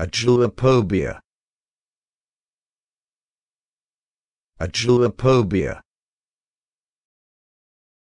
A Ajulophobia.